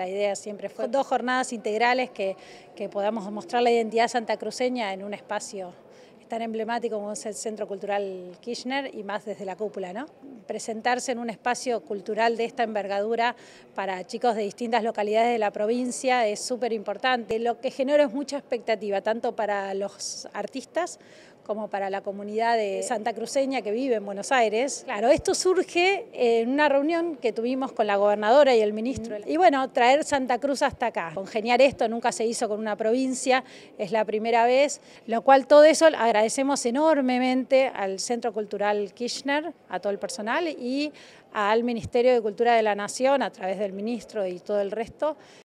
la idea siempre fue dos jornadas integrales que, que podamos mostrar la identidad santacruceña en un espacio tan emblemático como es el Centro Cultural Kirchner y más desde la cúpula, ¿no? Presentarse en un espacio cultural de esta envergadura para chicos de distintas localidades de la provincia es súper importante. Lo que genera es mucha expectativa, tanto para los artistas como para la comunidad de Santa Cruceña que vive en Buenos Aires. Claro, esto surge en una reunión que tuvimos con la gobernadora y el ministro. Mm. Y bueno, traer Santa Cruz hasta acá. Congeniar esto nunca se hizo con una provincia, es la primera vez, lo cual todo eso agradecemos enormemente al Centro Cultural Kirchner, a todo el personal y al Ministerio de Cultura de la Nación a través del ministro y todo el resto.